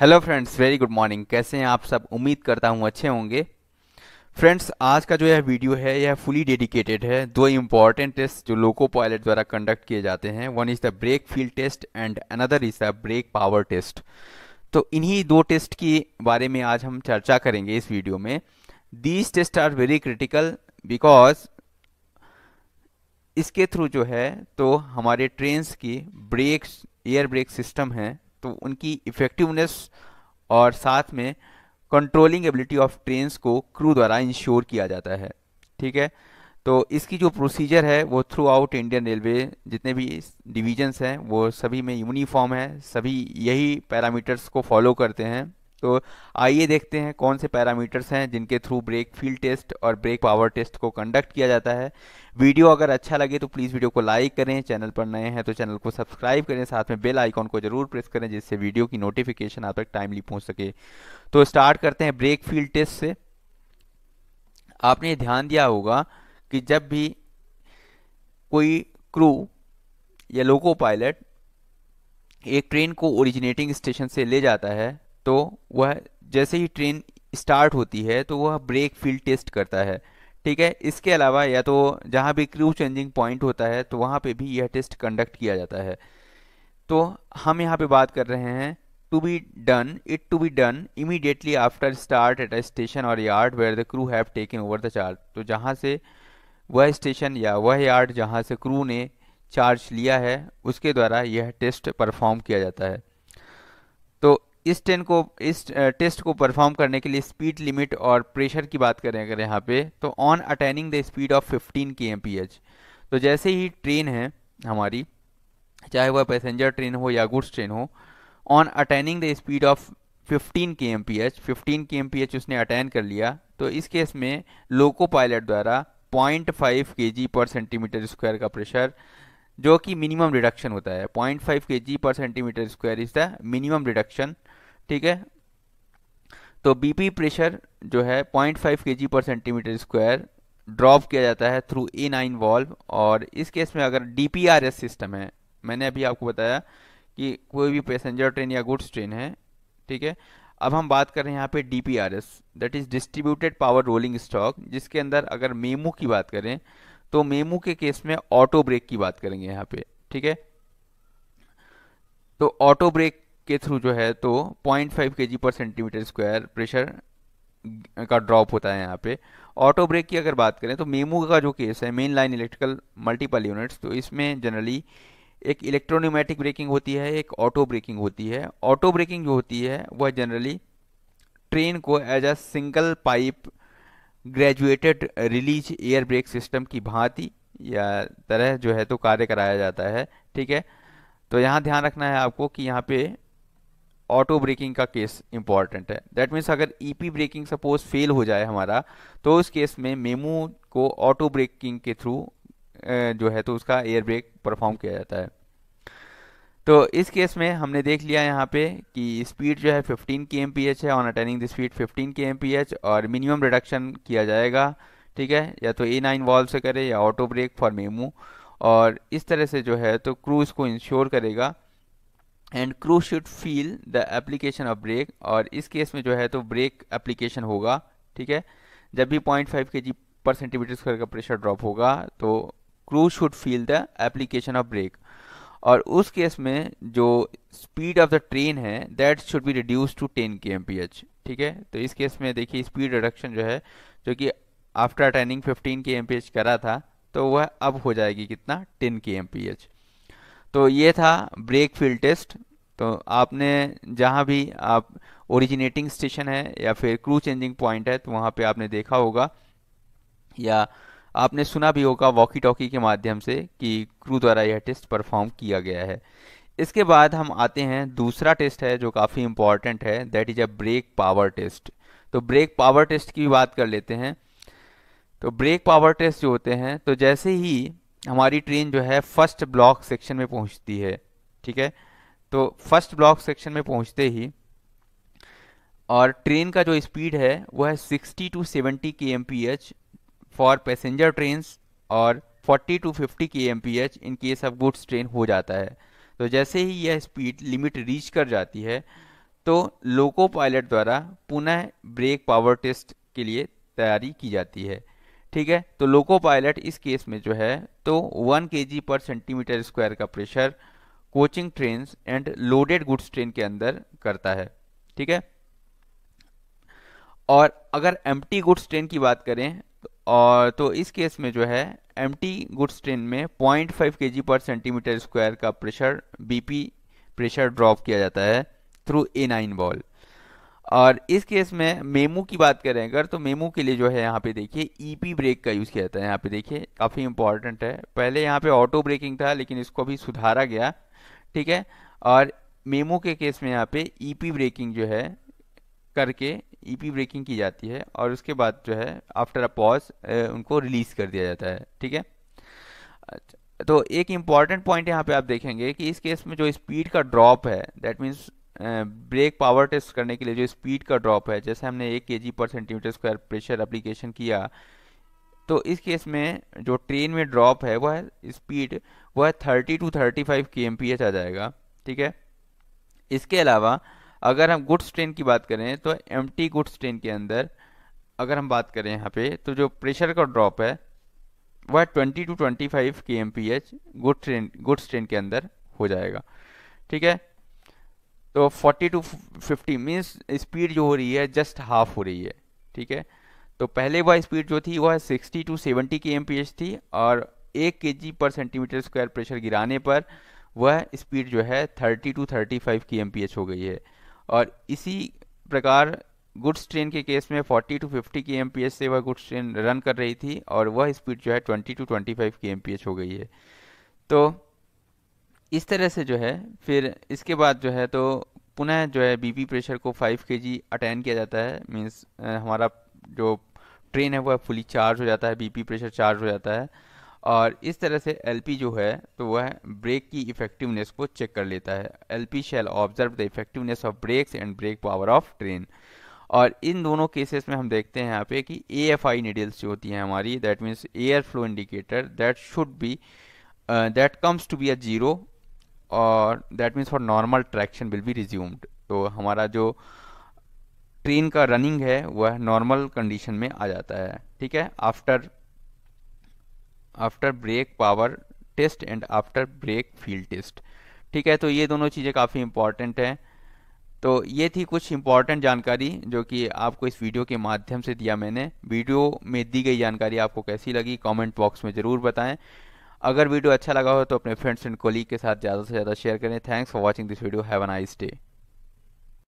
hello friends very good morning कैसे हैं आप सब उम्मीद करता हूं अच्छे होंगे फ्रेंड्स आज का जो यह वीडियो है यह फुली डेडिकेटेड है दो इम्पॉर्टेंट टेस्ट जो लोको पायलट द्वारा कंडक्ट किए जाते हैं one is the brake feel test and another is the brake power test तो इन्हीं दो टेस्ट के बारे में आज हम चर्चा करेंगे इस वीडियो में these test are very critical because इसके थ्रू जो है तो हमारे ट्रेन्स की ब्रेक एयर ब्रेक सिस्टम है तो उनकी इफ़ेक्टिवनेस और साथ में कंट्रोलिंग एबिलिटी ऑफ ट्रेन को क्रू द्वारा इंश्योर किया जाता है ठीक है तो इसकी जो प्रोसीजर है वो थ्रू आउट इंडियन रेलवे जितने भी डिवीजन्स हैं वो सभी में यूनिफॉर्म है सभी यही पैरामीटर्स को फॉलो करते हैं तो आइए देखते हैं कौन से पैरामीटर्स हैं जिनके थ्रू ब्रेक फील्ड टेस्ट और ब्रेक पावर टेस्ट को कंडक्ट किया जाता है वीडियो अगर अच्छा लगे तो प्लीज़ वीडियो को लाइक करें चैनल पर नए हैं तो चैनल को सब्सक्राइब करें साथ में बेल आइकॉन को जरूर प्रेस करें जिससे वीडियो की नोटिफिकेशन आप तक टाइमली पहुँच सके तो स्टार्ट करते हैं ब्रेक फील्ड टेस्ट से आपने ध्यान दिया होगा कि जब भी कोई क्रू या लोको पायलट एक ट्रेन को ओरिजिनेटिंग स्टेशन से ले जाता है तो वह जैसे ही ट्रेन स्टार्ट होती है तो वह ब्रेक फील्ड टेस्ट करता है ठीक है इसके अलावा या तो जहाँ भी क्रू चेंजिंग पॉइंट होता है तो वहाँ पे भी यह टेस्ट कंडक्ट किया जाता है तो हम यहाँ पे बात कर रहे हैं to be done it to be done immediately after start at a station और yard where the crew have taken over the charge तो जहाँ से वह स्टेशन या वह यार्ड जहाँ से क्रू ने चार्ज लिया है उसके द्वारा यह टेस्ट परफॉर्म किया जाता है तो इस ट्रेन को इस टेस्ट को परफॉर्म करने के लिए स्पीड लिमिट और प्रेशर की बात करें अगर यहाँ पे तो on attaining the speed of 15 K M P H तो जैसे ही ट्रेन है हमारी चाहे वह पैसेंजर ट्रेन हो या गुड्स ट्रेन हो on attaining the speed of 15 K M P H fifteen K M P H उसने अटैन कर लिया तो इस केस में लोको पायलट द्वारा 0.5 केजी पर सेंटीमीटर स्क्वायर का प्रेशर जो कि मिनिमम रिडक्शन होता है 0.5 केजी पर centimetre square is the minimum reduction ठीक है तो बीपी प्रेशर जो है 0.5 के पर सेंटीमीटर स्क्वायर ड्रॉप किया जाता है थ्रू ए नाइन वॉल्व और इस केस में अगर डी सिस्टम है मैंने अभी आपको बताया कि कोई भी पैसेंजर ट्रेन या गुड्स ट्रेन है ठीक है अब हम बात कर रहे हैं यहाँ पे D P R S that is distributed power rolling stock जिसके अंदर अगर मेमू की बात करें तो मेमू के केस में ऑटो ब्रेक की बात करेंगे यहाँ पे ठीक है तो ऑटो ब्रेक के थ्रू जो है तो पॉइंट फाइव के जी पर सेंटीमीटर स्क्वायर प्रेशर का ड्रॉप होता है यहाँ पे ऑटो ब्रेक की अगर बात करें तो मेमू का जो केस है main line electrical multiple units तो इसमें जनरली एक इलेक्ट्रोन्यूमेटिक ब्रेकिंग होती है एक ऑटो ब्रेकिंग होती है ऑटो ब्रेकिंग जो होती है वह जनरली ट्रेन को as a single pipe graduated release air brake system की भांति या तरह जो है तो कार्य कराया जाता है ठीक है तो यहाँ ध्यान रखना है आपको कि यहाँ पे ऑटो ब्रेकिंग का केस इंपॉर्टेंट है दैट मीन्स अगर ईपी ब्रेकिंग सपोज फेल हो जाए हमारा तो उस केस में मेमू को ऑटो ब्रेकिंग के थ्रू जो है तो उसका एयर ब्रेक परफॉर्म किया जाता है तो इस केस में हमने देख लिया यहाँ पे कि स्पीड जो है 15 के एम है on attaining the speed 15 K M और मिनिमम रिडक्शन किया जाएगा ठीक है या तो ए नाइन वॉल्व से करे या ऑटो ब्रेक फॉर मेमू और इस तरह से जो है तो क्रूज को इंश्योर करेगा and crew should feel the application of brake और इस केस में जो है तो ब्रेक एप्लीकेशन होगा ठीक है जब भी पॉइंट फाइव के जी पर सेंटीमीटर स्क्वायर का प्रेशर ड्रॉप होगा तो crew should feel the application of brake और उस केस में जो स्पीड ऑफ द ट्रेन है that should be reduce to ten K M ठीक है तो इस केस में देखिए स्पीड रिडक्शन जो है जो कि आफ्टर टर्निंग 15 के एम करा था तो वह अब हो जाएगी कितना 10 के एम तो ये था ब्रेक फील्ड टेस्ट तो आपने जहाँ भी आप ओरिजिनेटिंग स्टेशन है या फिर क्रू चेंजिंग पॉइंट है तो वहाँ पे आपने देखा होगा या आपने सुना भी होगा वॉकी टॉकी के माध्यम से कि क्रू द्वारा यह टेस्ट परफॉर्म किया गया है इसके बाद हम आते हैं दूसरा टेस्ट है जो काफ़ी इम्पॉर्टेंट है that is a brake power test तो ब्रेक पावर टेस्ट की बात कर लेते हैं तो ब्रेक पावर टेस्ट जो होते हैं तो जैसे ही हमारी ट्रेन जो है फर्स्ट ब्लॉक सेक्शन में पहुंचती है ठीक है तो फर्स्ट ब्लॉक सेक्शन में पहुंचते ही और ट्रेन का जो स्पीड है वो है 60 to 70 K M P H for passenger train और 40 to 50 K M P H in case of goods train हो जाता है तो जैसे ही यह स्पीड लिमिट रीच कर जाती है तो लोको पायलट द्वारा पुनः ब्रेक पावर टेस्ट के लिए तैयारी की जाती है ठीक है तो लोको पायलट इस केस में जो है तो वन के जी पर सेंटीमीटर स्क्वायर का pressure coaching train and loaded goods train के अंदर करता है ठीक है और अगर एम गुड्स ट्रेन की बात करें और तो इस केस में जो है एम गुड्स ट्रेन में 0.5 फाइव के पर सेंटीमीटर स्क्वायर का प्रेशर बीपी प्रेशर ड्रॉप किया जाता है थ्रू ए नाइन बॉल और इस केस में मेमू की बात करें अगर तो मेमू के लिए जो है यहाँ पे देखिए ईपी e ब्रेक का यूज़ किया जाता है यहाँ पे देखिए काफ़ी इंपॉर्टेंट है पहले यहाँ पे ऑटो ब्रेकिंग था लेकिन इसको भी सुधारा गया ठीक है और मेमू के केस में यहाँ पे ईपी e ब्रेकिंग जो है करके ईपी e ब्रेकिंग की जाती है और उसके बाद जो है आफ्टर अ पॉज उनको रिलीज़ कर दिया जाता है ठीक है अच्छा, तो एक इम्पॉर्टेंट पॉइंट यहाँ पे आप देखेंगे कि इस केस में जो स्पीड का ड्रॉप है that means brake power test करने के लिए जो स्पीड का ड्रॉप है जैसे हमने एक के जी पर सेंटीमीटर स्क्वायर प्रेशर एप्लीकेशन किया तो इस केस में जो ट्रेन में ड्रॉप है वह स्पीड वह thirty to thirty five K M P H आ जाएगा ठीक है इसके अलावा अगर हम गुड्स ट्रेन की बात करें तो एम टी गुड्स ट्रेन के अंदर अगर हम बात करें यहाँ पे तो जो प्रेशर का ड्रॉप है वह twenty to twenty five K M P H good train goods train के अंदर हो जाएगा ठीक है तो 40 टू 50 मीन्स स्पीड जो हो रही है जस्ट हाफ हो रही है ठीक है तो पहले वह स्पीड जो थी वह 60 टू 70 के एम थी और एक के जी पर सेंटीमीटर स्क्वायर प्रेशर गिराने पर वह स्पीड जो है 30 टू 35 की एम हो गई है और इसी प्रकार गुड्स ट्रेन के केस में 40 टू 50 की एम से वह गुड्स ट्रेन रन कर रही थी और वह स्पीड जो है 20 टू 25 की एम हो गई है तो इस तरह से जो है फिर इसके बाद जो है तो पुनः जो है बीपी प्रेशर को 5 के जी अटेंड किया जाता है मीन्स हमारा जो ट्रेन है वह फुली चार्ज हो जाता है बीपी प्रेशर चार्ज हो जाता है और इस तरह से एलपी जो है तो वह ब्रेक की इफेक्टिवनेस को चेक कर लेता है L P shall observe the effectiveness of brakes and brake power of train और इन दोनों केसेस में हम देखते हैं यहाँ पे कि ए एफ आई निडल्स जो होती हैं हमारी that means air flow indicator that should be that comes to be a zero और that means for normal traction will be resumed तो हमारा जो ट्रेन का रनिंग है वह नॉर्मल कंडीशन में आ जाता है ठीक है after after brake power test and after brake feel test ठीक है तो ये दोनों चीज़ें काफ़ी इंपॉर्टेंट हैं तो ये थी कुछ इंपॉर्टेंट जानकारी जो कि आपको इस वीडियो के माध्यम से दिया मैंने वीडियो में दी गई जानकारी आपको कैसी लगी कमेंट बॉक्स में ज़रूर बताएं अगर वीडियो अच्छा लगा हो तो अपने फ्रेंड्स एंड कोलीग के साथ ज़्यादा से ज़्यादा शेयर करें thanks for watching this video have a nice day